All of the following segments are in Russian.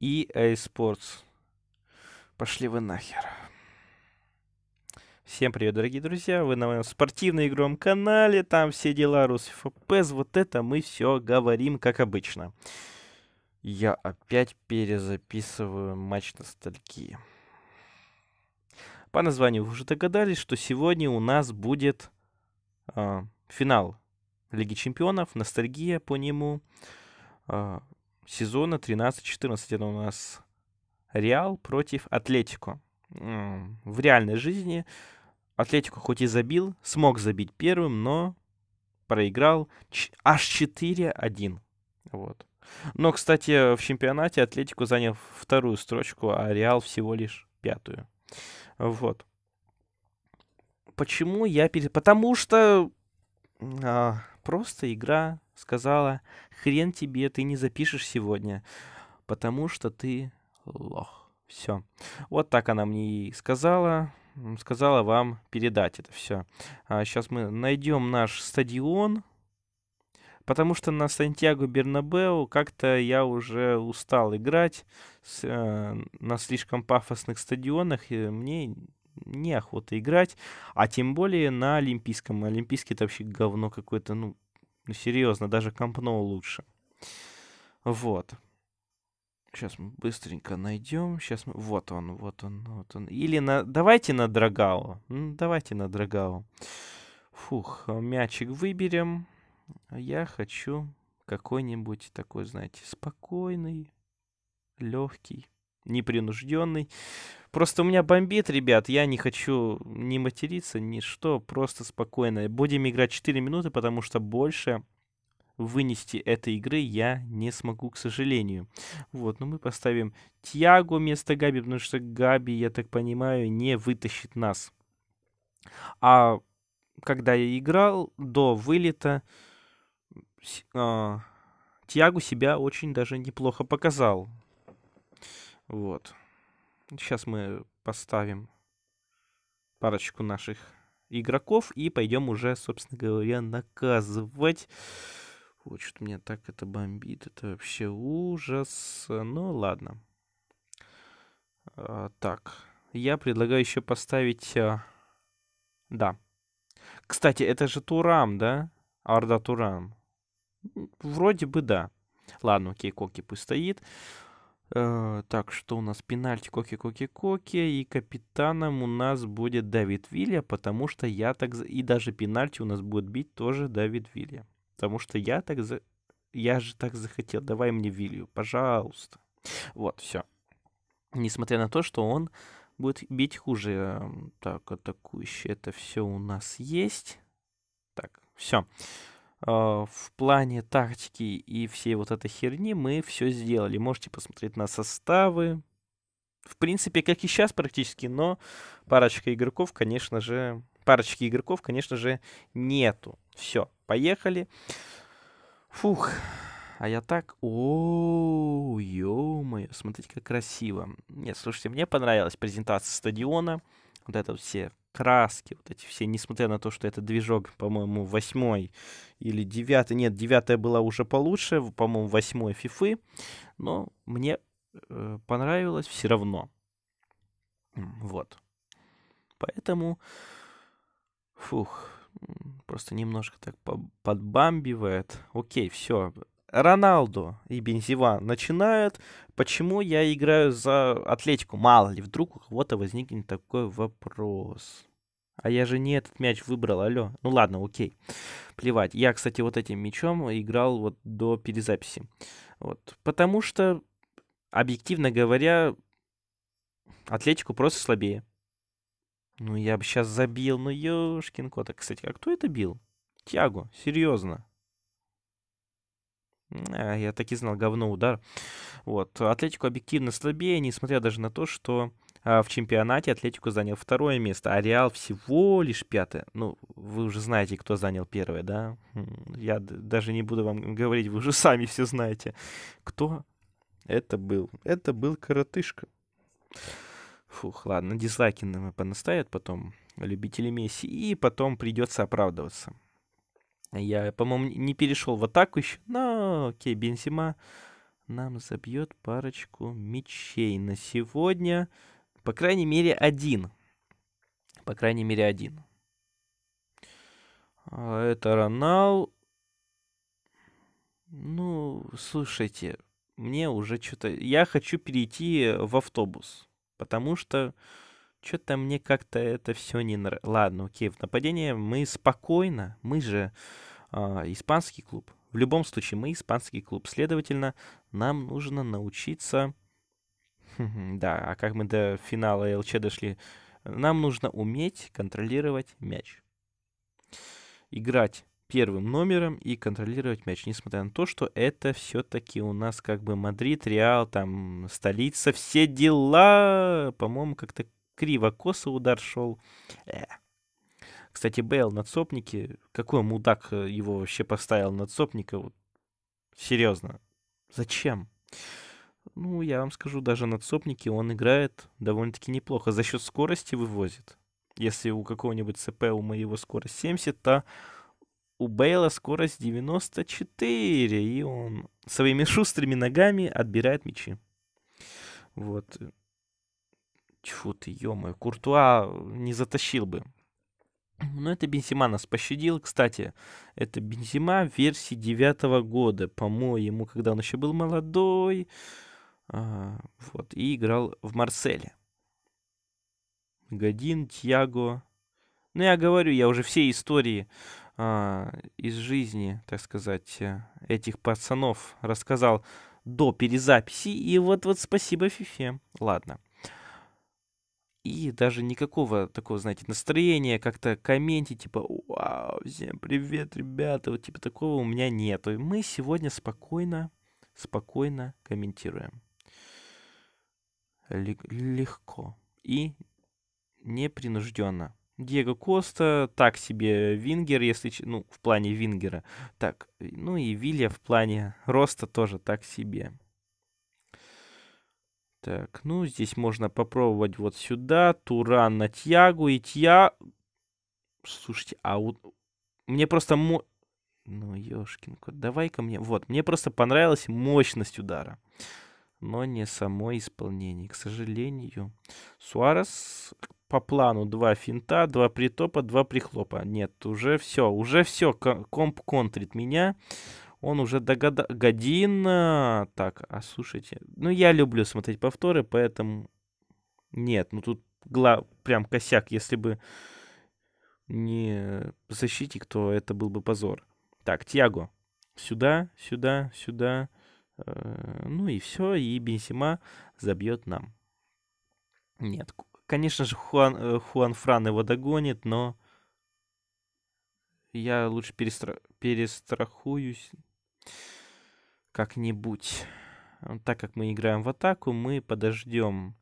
EA Sports. Пошли вы нахер. Всем привет, дорогие друзья. Вы на моем спортивно-игровом канале. Там все дела РусФПС. Вот это мы все говорим, как обычно. Я опять перезаписываю матч ностальгии. По названию вы уже догадались, что сегодня у нас будет э, финал Лиги Чемпионов, ностальгия по нему. А, сезона 13-14. Это у нас Реал против Атлетико. В реальной жизни Атлетико хоть и забил, смог забить первым, но проиграл аж 4-1. Вот. Но, кстати, в чемпионате Атлетику занял вторую строчку, а Реал всего лишь пятую. Вот. Почему я перед... Потому что а, просто игра сказала, хрен тебе, ты не запишешь сегодня, потому что ты лох. Все. Вот так она мне и сказала. Сказала вам передать это все. А сейчас мы найдем наш стадион. Потому что на Сантьяго Бернабеу как-то я уже устал играть с, э, на слишком пафосных стадионах. И мне неохота играть. А тем более на Олимпийском. Олимпийский это вообще говно какое-то. Ну, ну, серьезно, даже Camp лучше. Вот. Сейчас мы быстренько найдем. Сейчас мы... Вот он, вот он, вот он. Или на... Давайте на Драгау. Давайте на Драгау. Фух, э, мячик выберем. Я хочу какой-нибудь такой, знаете, спокойный, легкий, непринужденный. Просто у меня бомбит, ребят, я не хочу ни материться, ни что, просто спокойно. Будем играть 4 минуты, потому что больше вынести этой игры я не смогу, к сожалению. Вот, ну мы поставим Тиагу вместо Габи, потому что Габи, я так понимаю, не вытащит нас. А когда я играл до вылета, а, Тиагу себя очень даже неплохо показал. Вот. Сейчас мы поставим парочку наших игроков и пойдем уже, собственно говоря, наказывать. Вот что то меня так это бомбит. Это вообще ужас. Ну ладно. А, так. Я предлагаю еще поставить... А... Да. Кстати, это же Турам, да? Арда Турам. Вроде бы да. Ладно, окей, Коки пусть стоит. Э, так, что у нас? Пенальти Коки-Коки-Коки. И капитаном у нас будет Давид Вилья, потому что я так... И даже пенальти у нас будет бить тоже Давид Вилья. Потому что я так... За... Я же так захотел. Давай мне Вилью, пожалуйста. Вот, все. Несмотря на то, что он будет бить хуже. Эм, так, атакующий. Это все у нас есть. Так, все. А, в плане тактики и всей вот этой херни мы все сделали. Можете посмотреть на составы. В принципе, как и сейчас практически, но парочка игроков, конечно же, парочки игроков, конечно же, нету. Все, поехали. Фух, а я так... О, ё-моё, смотрите, как красиво. Нет, слушайте, мне понравилась презентация стадиона вот это все краски, вот эти все, несмотря на то, что это движок, по-моему, восьмой или девятый, нет, девятая была уже получше, по-моему, восьмой фифы, но мне э, понравилось все равно. Вот. Поэтому, фух, просто немножко так подбамбивает. Окей, все. Роналду и Бензива начинают, Почему я играю за Атлетику? Мало ли, вдруг у кого-то возникнет такой вопрос. А я же не этот мяч выбрал, алло. Ну ладно, окей. Плевать. Я, кстати, вот этим мячом играл вот до перезаписи. Вот. Потому что, объективно говоря, Атлетику просто слабее. Ну я бы сейчас забил, ну ёшкин кот. А, кстати, а кто это бил? Тягу, серьезно. Э, я так и знал, говно удар. Вот. Атлетику объективно слабее, несмотря даже на то, что а, в чемпионате Атлетику занял второе место, а Реал всего лишь пятое. Ну, вы уже знаете, кто занял первое, да? Я даже не буду вам говорить, вы уже сами все знаете. Кто это был? Это был коротышка. Фух, ладно, дизлайки нам понаставят потом любители Месси, и потом придется оправдываться. Я, по-моему, не перешел в атаку еще. Но окей, Бензима нам забьет парочку мечей на сегодня. По крайней мере, один. По крайней мере, один. А это Ронал. Ну, слушайте, мне уже что-то... Я хочу перейти в автобус, потому что что-то мне как-то это все не нравится. Ладно, окей, в нападении мы спокойно, мы же э, испанский клуб. В любом случае, мы испанский клуб. Следовательно, нам нужно научиться... да, а как мы до финала ЛЧ дошли? Нам нужно уметь контролировать мяч. Играть первым номером и контролировать мяч, несмотря на то, что это все-таки у нас как бы Мадрид, Реал, там столица, все дела, по-моему, как-то криво, косо удар шел. Э. Кстати, Бейл на цопнике. Какой мудак э, его вообще поставил на цопника? Вот. Серьезно. Зачем? Ну, я вам скажу, даже на цопнике он играет довольно-таки неплохо. За счет скорости вывозит. Если у какого-нибудь ЦП у моего скорость 70, то у Бейла скорость 94, и он своими шустрыми ногами отбирает мячи. Вот. Тьфу ты, ё Куртуа э, не затащил бы. Но ну, это Бензима нас пощадил. Кстати, это Бензима версии девятого года. По-моему, когда он еще был молодой. А, вот, и играл в Марселе. Годин, Тьяго. Ну, я говорю, я уже все истории а, из жизни, так сказать, э, этих пацанов рассказал до перезаписи. И вот-вот спасибо Фифе. Ладно и даже никакого такого, знаете, настроения как-то комментить, типа, вау, всем привет, ребята, вот типа такого у меня нету. И мы сегодня спокойно, спокойно комментируем. легко и непринужденно. Диего Коста, так себе Вингер, если ну, в плане Вингера. Так, ну и Вилья в плане роста тоже так себе. Так, ну здесь можно попробовать вот сюда. Туран на Тьягу и Тья... Слушайте, а вот... Мне просто... Мо... Ну, ёшкин кот, давай-ка мне... Вот, мне просто понравилась мощность удара. Но не само исполнение, к сожалению. Суарес по плану два финта, два притопа, два прихлопа. Нет, уже все, уже все, комп контрит меня он уже догадал... Година... Так, а слушайте... Ну, я люблю смотреть повторы, поэтому... Нет, ну тут глав прям косяк. Если бы не защитник, то это был бы позор. Так, Тиаго. Сюда, сюда, сюда. Э, ну и все, и Бенсима забьет нам. Нет, конечно же, Хуан, э, Хуан Фран его догонит, но я лучше перестра... перестрахуюсь как-нибудь. Э, так как мы играем в атаку, мы подождем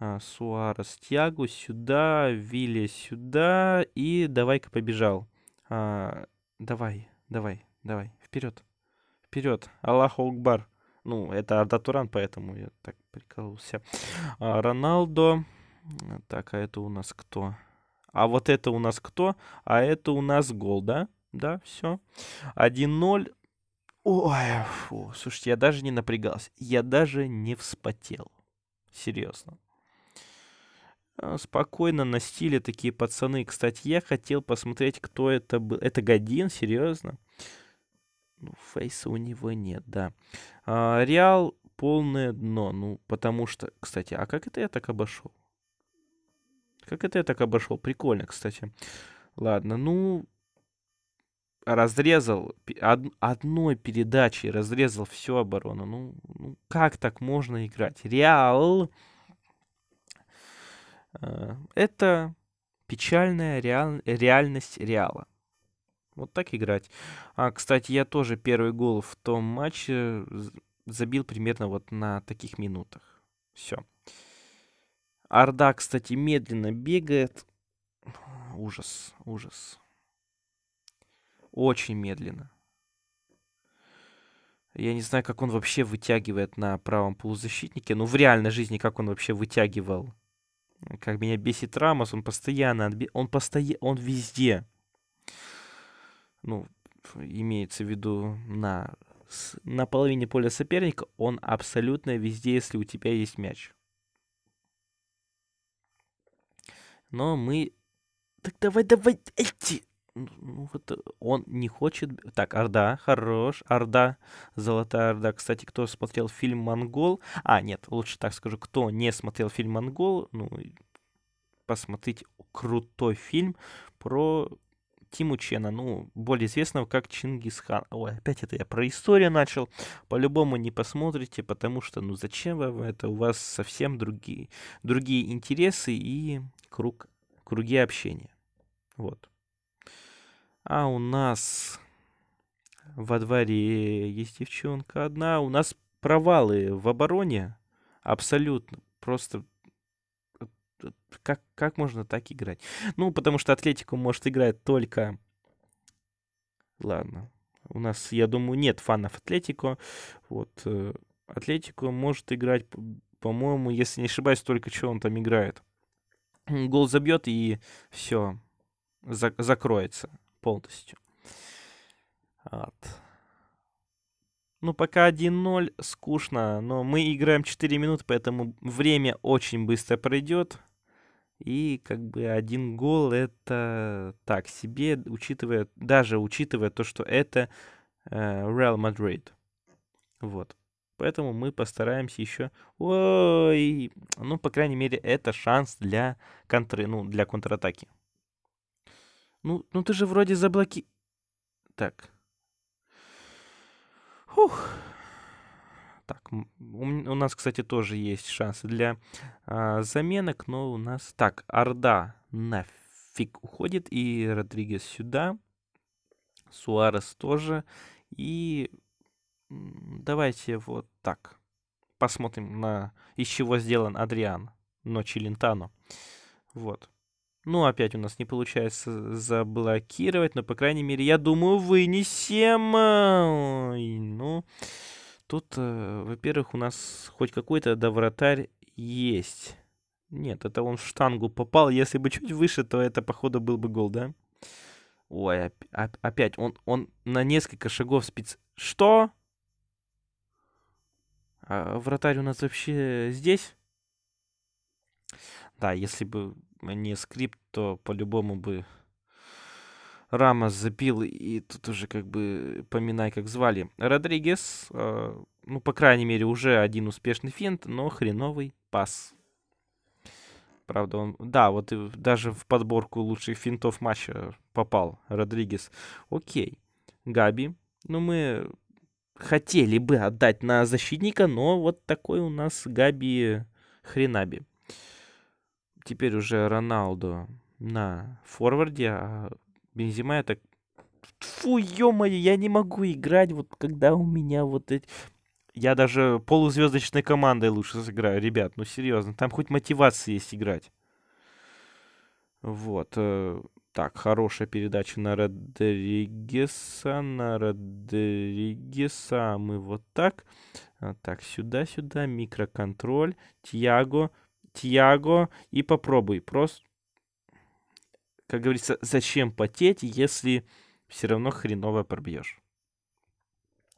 э, Суарес Тиагу сюда, Вилли сюда, и давай-ка побежал. А, давай, давай, давай, вперед, вперед, Аллах Акбар. Ну, это Арда Туран, поэтому я так прикололся. А, Роналдо. Так, а это у нас кто? А вот это у нас кто? А это у нас гол, да? Да, все. 1-0. Ой, фу, слушайте, я даже не напрягался. Я даже не вспотел. Серьезно. А, спокойно на стиле такие пацаны. Кстати, я хотел посмотреть, кто это был. Это Годин, серьезно? Ну, фейса у него нет, да. А, Реал полное дно. Ну, потому что... Кстати, а как это я так обошел? Как это я так обошел? Прикольно, кстати. Ладно, ну, разрезал од, одной передачей, разрезал всю оборону. Ну, ну как так можно играть? Реал э, это печальная реал реальность Реала. Вот так играть. А, кстати, я тоже первый гол в том матче забил примерно вот на таких минутах. Все. Орда, кстати, медленно бегает. Ужас, ужас. Очень медленно. Я не знаю, как он вообще вытягивает на правом полузащитнике. Ну, в реальной жизни, как он вообще вытягивал. Как меня бесит Рамос, он постоянно... Отби... Он постоянно... Он везде. Ну, имеется в виду на... на половине поля соперника, он абсолютно везде, если у тебя есть мяч. Но мы... Так давай, давай, эти ну вот э, он не хочет... Так, Орда, хорош, Орда, Золотая Орда. Кстати, кто смотрел фильм «Монгол»? А, нет, лучше так скажу, кто не смотрел фильм «Монгол», ну, посмотреть крутой фильм про Тиму Чена, ну, более известного как Чингисхан. Ой, опять это я про историю начал. По-любому не посмотрите, потому что, ну, зачем вам это? У вас совсем другие, другие интересы и круг, круги общения. Вот. А у нас во дворе есть девчонка одна. У нас провалы в обороне абсолютно. Просто э, э, как, как можно так играть? Ну, потому что Атлетику может играть только... Ладно. У нас, я думаю, нет фанов Атлетику. Вот. Э, Атлетику может играть, по-моему, если не ошибаюсь, только что он там играет. Гол забьет и все. За- закроется полностью. Вот. Ну, пока 1-0, скучно, но мы играем 4 минуты, поэтому время очень быстро пройдет. И как бы один гол это так себе, учитывая, даже учитывая то, что это Реал э, Мадрид. Вот. Поэтому мы постараемся еще... Ой! Ну, по крайней мере, это шанс для контры, ну, для контратаки. Ну, ну ты же вроде заблоки... Так. Фух. Так, у, у нас, кстати, тоже есть шансы для а, заменок, но у нас... Так, Орда нафиг уходит, и Родригес сюда, Суарес тоже, и давайте вот так посмотрим на из чего сделан Адриан Ночи Лентано. Вот. Ну, опять у нас не получается заблокировать, но, по крайней мере, я думаю, вынесем. Ой, ну, тут, э, во-первых, у нас хоть какой-то вратарь есть. Нет, это он в штангу попал. Если бы чуть выше, то это, походу, был бы гол, да? Ой, опять он, он на несколько шагов спец... Что? А вратарь у нас вообще здесь? Да, если бы не скрипт, то по-любому бы Рамос забил, и тут уже как бы поминай, как звали. Родригес, э, ну, по крайней мере, уже один успешный финт, но хреновый пас. Правда, он... Да, вот и даже в подборку лучших финтов матча попал Родригес. Окей. Габи. Ну, мы хотели бы отдать на защитника, но вот такой у нас Габи хренаби теперь уже Роналду на форварде, а Бензима это... Фу, ё я не могу играть, вот когда у меня вот эти... Я даже полузвездочной командой лучше сыграю, ребят, ну серьезно, там хоть мотивация есть играть. Вот. Э, так, хорошая передача на Родригеса, на Родригеса. А мы вот так. А, так, сюда-сюда, микроконтроль. Тиаго. Тиаго и попробуй. Просто, как говорится, зачем потеть, если все равно хреново пробьешь.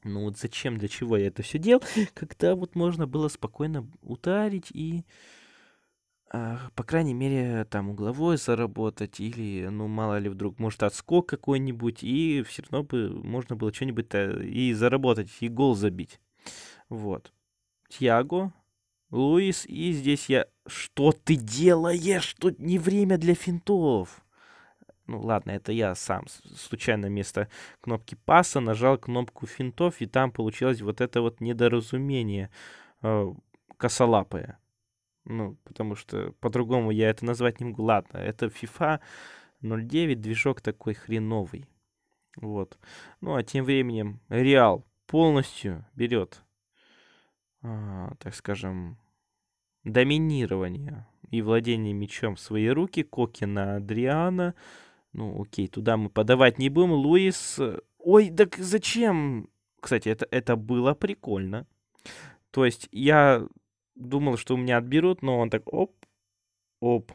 Ну вот зачем, для чего я это все делал, когда вот можно было спокойно ударить и, э, по крайней мере, там угловой заработать, или, ну, мало ли, вдруг, может, отскок какой-нибудь, и все равно бы можно было что-нибудь и заработать, и гол забить. Вот. Тиаго. Луис, и здесь я... Что ты делаешь? Тут не время для финтов. Ну ладно, это я сам случайно вместо кнопки паса нажал кнопку финтов, и там получилось вот это вот недоразумение э, косолапое. Ну, потому что по-другому я это назвать не могу. Ладно, это FIFA 09, движок такой хреновый. Вот. Ну, а тем временем Реал полностью берет а, так скажем, доминирование и владение мячом в свои руки Кокина, Адриана. Ну, окей, туда мы подавать не будем. Луис... Э, ой, так зачем? Кстати, это, это было прикольно. То есть я думал, что у меня отберут, но он так оп, оп,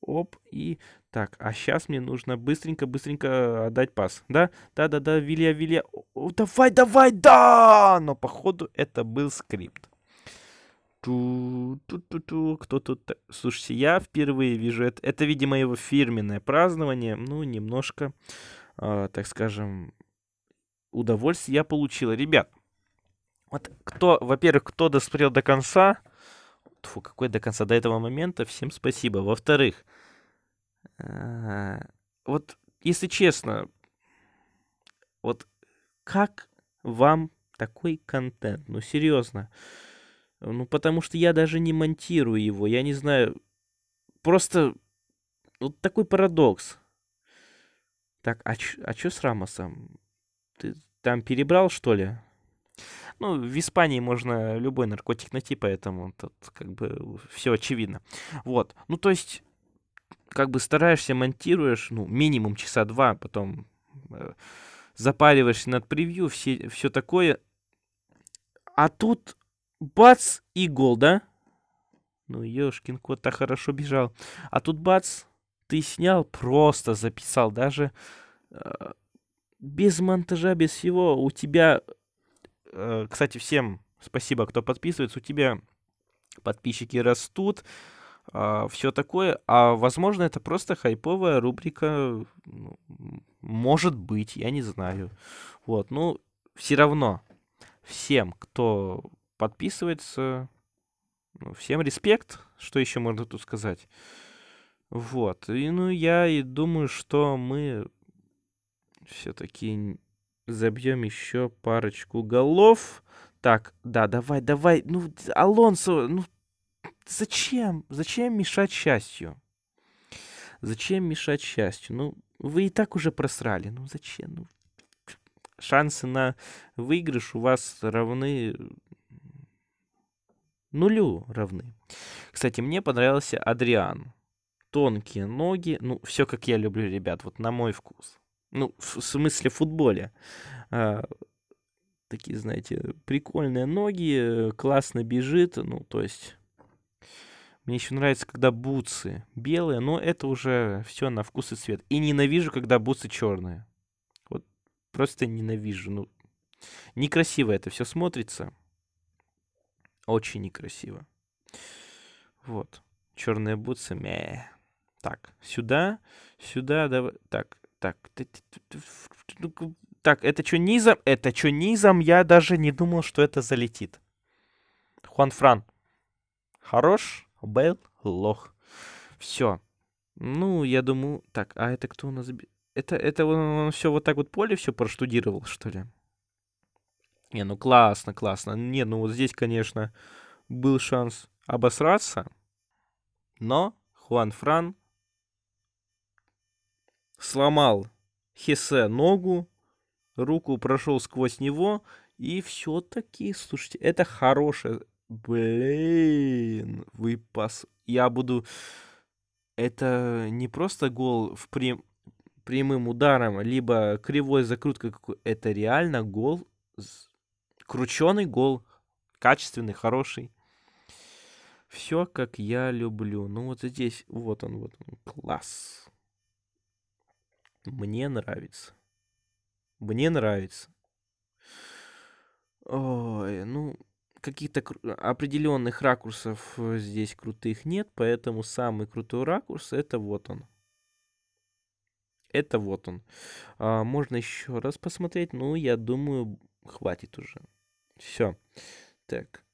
оп. И так, а сейчас мне нужно быстренько-быстренько э, отдать пас. Да? Да-да-да, Вилья, Вилья. давай, давай, да! Но, походу, это был скрипт. Ту-ту-ту-ту. Кто тут? Слушайте, я впервые вижу это. Это, видимо, его фирменное празднование. Ну, немножко, э, так скажем, удовольствие я получил. Ребят, вот кто, во-первых, кто досмотрел до конца, фу, какой до конца, до этого момента, всем спасибо. Во-вторых, а, вот, если честно, вот как вам такой контент? Ну, серьезно. Ну, потому что я даже не монтирую его. Я не знаю. Просто вот такой парадокс. Так, а, что а с Рамосом? Ты там перебрал, что ли? Ну, в Испании можно любой наркотик найти, поэтому тут как бы все очевидно. Вот. Ну, то есть, как бы стараешься, монтируешь, ну, минимум часа два, потом э, запариваешься над превью, все, все такое. А тут бац и гол, да? Ну, ёшкин кот так хорошо бежал. А тут бац, ты снял, просто записал, даже э, без монтажа, без всего. У тебя, э, кстати, всем спасибо, кто подписывается, у тебя подписчики растут, а, все такое. А возможно, это просто хайповая рубрика. Ну, может быть, я не знаю. Вот, ну, все равно всем, кто подписывается, ну, всем респект, что еще можно тут сказать. Вот, и ну я и думаю, что мы все-таки забьем еще парочку голов. Так, да, давай, давай, ну, Алонсо, ну, зачем? Зачем мешать счастью? Зачем мешать счастью? Ну, вы и так уже просрали. Ну, зачем? Ну, шансы на выигрыш у вас равны нулю равны. Кстати, мне понравился Адриан. Тонкие ноги, ну, все как я люблю, ребят, вот на мой вкус. Ну, в смысле в футболе. А, такие, знаете, прикольные ноги, э, классно бежит, ну, то есть мне еще нравится, когда бутсы белые, но это уже все на вкус и цвет. И ненавижу, когда бутсы черные. Вот просто ненавижу. Ну, некрасиво это все смотрится. Очень некрасиво. Вот. Черные бутсы. Мя. Так, сюда, сюда, давай. Так, так. Ну так, это что низом? Это что низом? Я даже не думал, что это залетит. Хуан Фран. Хорош? Бел лох. Все. Ну, я думаю... Так, а это кто у нас... Это, это он, он все вот так вот поле все проштудировал, что ли? Не, ну классно, классно. Не, ну вот здесь, конечно, был шанс обосраться, но Хуан Фран сломал Хесе ногу, руку прошел сквозь него, и все-таки, слушайте, это хорошее, Блин, вы пас... Я буду... Это не просто гол в прям... прямым ударом, либо кривой закруткой. Это реально гол, крученый гол, качественный, хороший. Все, как я люблю. Ну вот здесь, вот он, вот он, класс. Мне нравится. Мне нравится. Ой, ну, каких-то определенных ракурсов э, здесь крутых нет, поэтому самый крутой ракурс это вот он. Это вот он. А, можно еще раз посмотреть, ну, я думаю, хватит уже. Все. Так.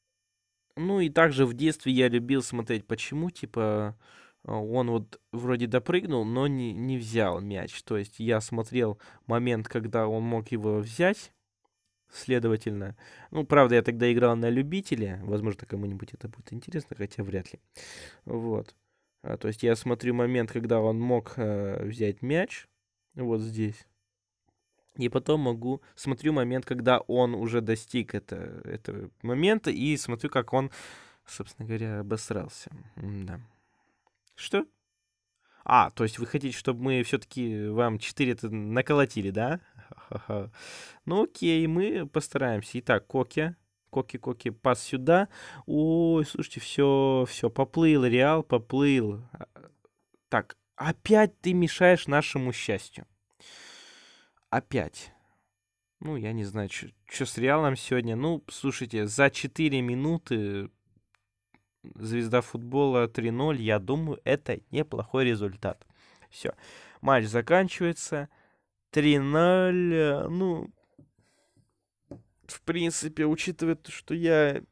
Ну и также в детстве я любил смотреть, почему, типа, а, он вот вроде допрыгнул, но не, не взял мяч. То есть я смотрел момент, когда он мог его взять, Следовательно, ну, правда, я тогда играл на любителя, возможно, кому-нибудь это будет интересно, хотя вряд ли. Вот. А, то есть я смотрю момент, когда он мог э, взять мяч вот здесь. И потом могу, смотрю момент, когда он уже достиг это, этого момента, и смотрю, как он, собственно говоря, обосрался. Да. Что? А, то есть вы хотите, чтобы мы все-таки вам 4 наколотили, да? Ну окей, мы постараемся. Итак, Коки. Коки-коки, пас сюда. Ой, слушайте, все, все, поплыл, Реал поплыл. Так, опять ты мешаешь нашему счастью. Опять. Ну, я не знаю, что с Реалом сегодня. Ну, слушайте, за 4 минуты звезда футбола 3-0, я думаю, это неплохой результат. Все, матч заканчивается. 3-0. Э, ну, в принципе, учитывая то, что я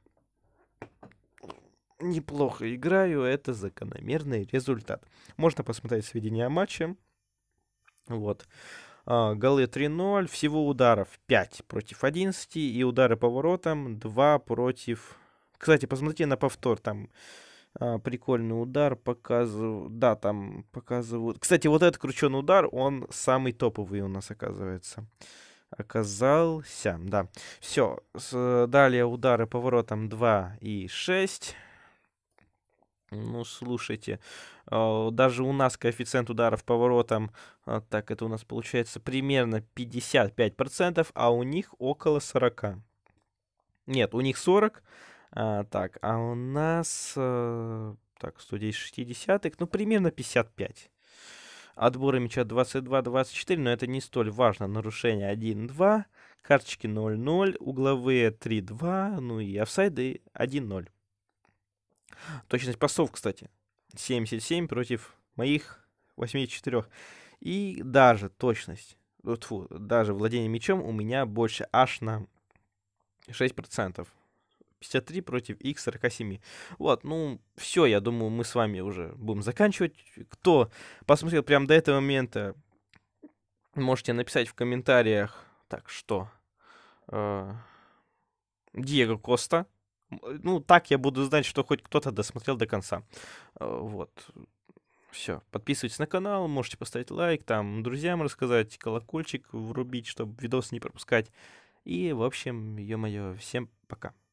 неплохо играю, это закономерный результат. Можно посмотреть сведения о матче, Вот. А, голы 3-0, всего ударов 5 против 11, и удары по воротам 2 против... Кстати, посмотрите на повтор, там а, прикольный удар показывают. Да, там показывают. Кстати, вот этот крученый удар, он самый топовый у нас оказывается. Оказался, да. Все, э, далее удары поворотом 2 и 6. Ну, слушайте, а, даже у нас коэффициент ударов поворотом, а, так, это у нас получается примерно 55%, а у них около 40%. Нет, у них 40%, а, так, а у нас... Э, так, 110-60, ну, примерно 55. Отборы мяча 22-24, но это не столь важно. Нарушение 1-2, карточки 0-0, угловые 3-2, ну и офсайды 1-0. Точность пасов, кстати, 77 против моих 84. И даже точность, тьфу, даже владение мячом у меня больше аж на 6%. 53 против X47. Вот, ну, все, я думаю, мы с вами уже будем заканчивать. Кто посмотрел прямо до этого момента, можете написать в комментариях. Так, что? Э, Диего Коста. Ну, так я буду знать, что хоть кто-то досмотрел до конца. Э, вот. Все. Подписывайтесь на канал, можете поставить лайк, там, друзьям рассказать, колокольчик врубить, чтобы видос не пропускать. И, в общем, ё-моё, всем пока.